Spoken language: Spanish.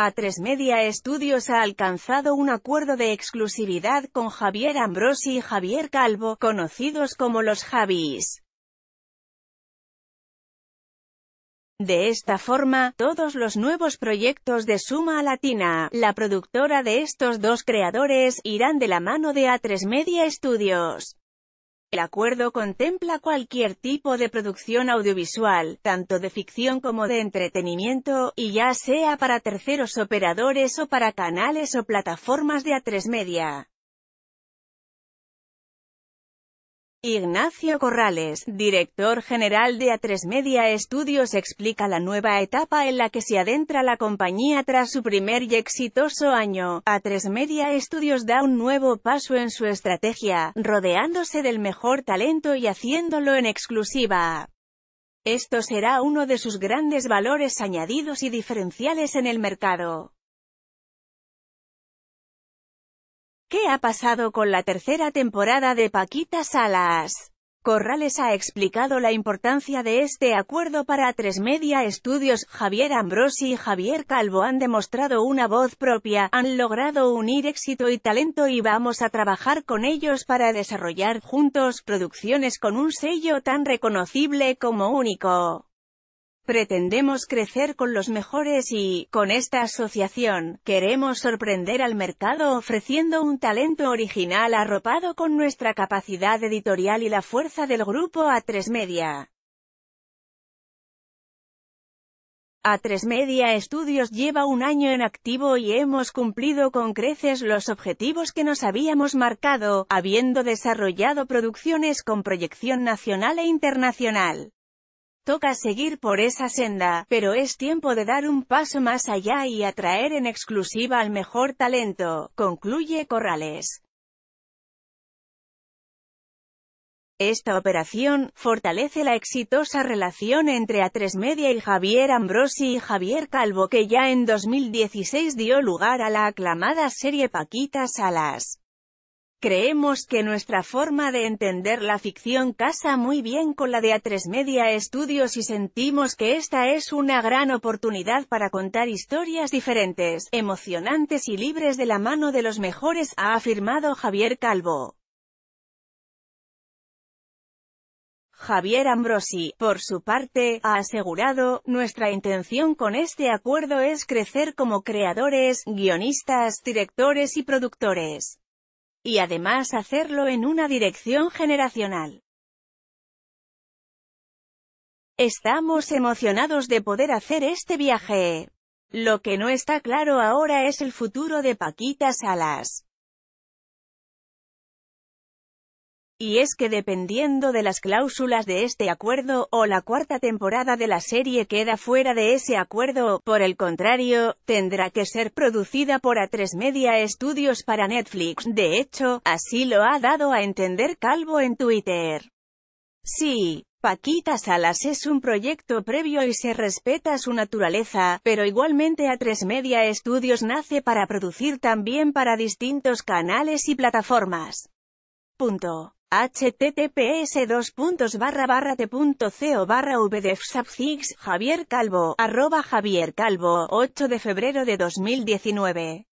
A3 Media Estudios ha alcanzado un acuerdo de exclusividad con Javier Ambrosi y Javier Calvo, conocidos como los Javis. De esta forma, todos los nuevos proyectos de Suma Latina, la productora de estos dos creadores, irán de la mano de A3 Media Estudios. El acuerdo contempla cualquier tipo de producción audiovisual, tanto de ficción como de entretenimiento, y ya sea para terceros operadores o para canales o plataformas de A3 Media. Ignacio Corrales, director general de A3 Media Estudios explica la nueva etapa en la que se adentra la compañía tras su primer y exitoso año. A3 Media Estudios da un nuevo paso en su estrategia, rodeándose del mejor talento y haciéndolo en exclusiva. Esto será uno de sus grandes valores añadidos y diferenciales en el mercado. ¿Qué ha pasado con la tercera temporada de Paquita Salas? Corrales ha explicado la importancia de este acuerdo para Tres Media Estudios. Javier Ambrosi y Javier Calvo han demostrado una voz propia, han logrado unir éxito y talento y vamos a trabajar con ellos para desarrollar juntos producciones con un sello tan reconocible como único. Pretendemos crecer con los mejores y, con esta asociación, queremos sorprender al mercado ofreciendo un talento original arropado con nuestra capacidad editorial y la fuerza del grupo A3 Media. A3 Media Estudios lleva un año en activo y hemos cumplido con creces los objetivos que nos habíamos marcado, habiendo desarrollado producciones con proyección nacional e internacional. Toca seguir por esa senda, pero es tiempo de dar un paso más allá y atraer en exclusiva al mejor talento, concluye Corrales. Esta operación, fortalece la exitosa relación entre A3 Media y Javier Ambrosi y Javier Calvo que ya en 2016 dio lugar a la aclamada serie Paquita Salas. Creemos que nuestra forma de entender la ficción casa muy bien con la de A3 Media Studios y sentimos que esta es una gran oportunidad para contar historias diferentes, emocionantes y libres de la mano de los mejores, ha afirmado Javier Calvo. Javier Ambrosi, por su parte, ha asegurado, nuestra intención con este acuerdo es crecer como creadores, guionistas, directores y productores y además hacerlo en una dirección generacional. Estamos emocionados de poder hacer este viaje. Lo que no está claro ahora es el futuro de Paquita Salas. Y es que dependiendo de las cláusulas de este acuerdo, o la cuarta temporada de la serie queda fuera de ese acuerdo, por el contrario, tendrá que ser producida por A3 Media Studios para Netflix. De hecho, así lo ha dado a entender Calvo en Twitter. Sí, Paquita Salas es un proyecto previo y se respeta su naturaleza, pero igualmente A3 Media Studios nace para producir también para distintos canales y plataformas. Punto https 2 barra barra t.co barra javier calvo arroba javier calvo 8 de febrero de 2019